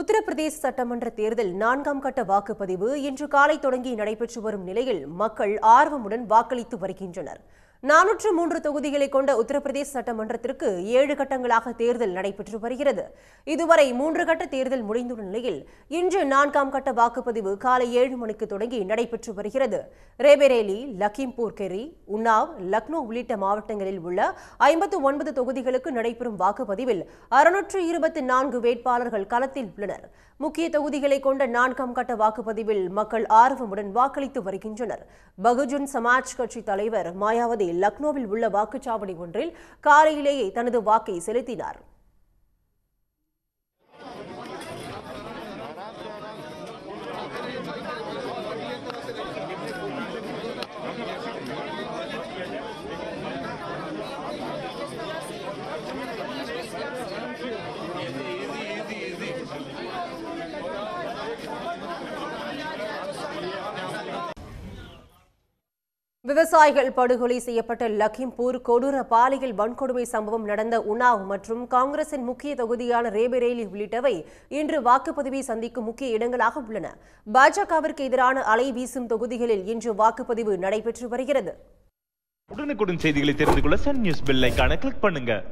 உத்தரப்பிரதேச சட்டமன்ற தேர்தல் நான்காம் கட்ட வாக்குப்பதிவு இன்று காலை தொடங்கி நடைபெற்று வரும் நிலையில் மக்கள் ஆர்வமுடன் வாக்களித்து வருகின்றனர் நானூற்று மூன்று தொகுதிகளை கொண்ட உத்தரப்பிரதேச சட்டமன்றத்திற்கு ஏழு கட்டங்களாக தேர்தல் நடைபெற்று வருகிறது இதுவரை மூன்று கட்ட தேர்தல் முடிந்துள்ள நிலையில் இன்று நான்காம் கட்ட வாக்குப்பதிவு காலை ஏழு மணிக்கு தொடங்கி நடைபெற்று வருகிறது ரேபரேலி லக்கிம்பூர் கெரி உன்னாவ் லக்னோ உள்ளிட்ட மாவட்டங்களில் உள்ள ஐம்பத்து ஒன்பது தொகுதிகளுக்கு நடைபெறும் வாக்குப்பதிவில் அறுநூற்று இருபத்தி நான்கு வேட்பாளர்கள் களத்தில் உள்ளனர் முக்கிய தொகுதிகளை கொண்ட நான்காம் கட்ட வாக்குப்பதிவில் மக்கள் ஆர்வமுடன் வாக்களித்து வருகின்றனர் பகுஜன் சமாஜ் கட்சி தலைவர் மாயாவதி லக்னோவில் உள்ள வாக்குச்சாவடி ஒன்றில் காலையிலேயே தனது வாக்கை செலுத்தினார் விவசாயிகள் படுகொலை செய்யப்பட்ட லக்கிம்பூர் கொடூர பாலியல் வன்கொடுமை சம்பவம் நடந்த உன்னாவ் மற்றும் காங்கிரசின் முக்கிய தொகுதியான ரேபரேலி உள்ளிட்டவை இன்று வாக்குப்பதிவை சந்திக்கும் முக்கிய இடங்களாக உள்ளன பாஜகவிற்கு எதிரான அலை வீசும் தொகுதிகளில் இன்று வாக்குப்பதிவு நடைபெற்று வருகிறது உடனுக்குடன் செய்திகளை தெரிந்து கொள்ள சன் நியூஸ் பெல் கிளிக் பண்ணுங்க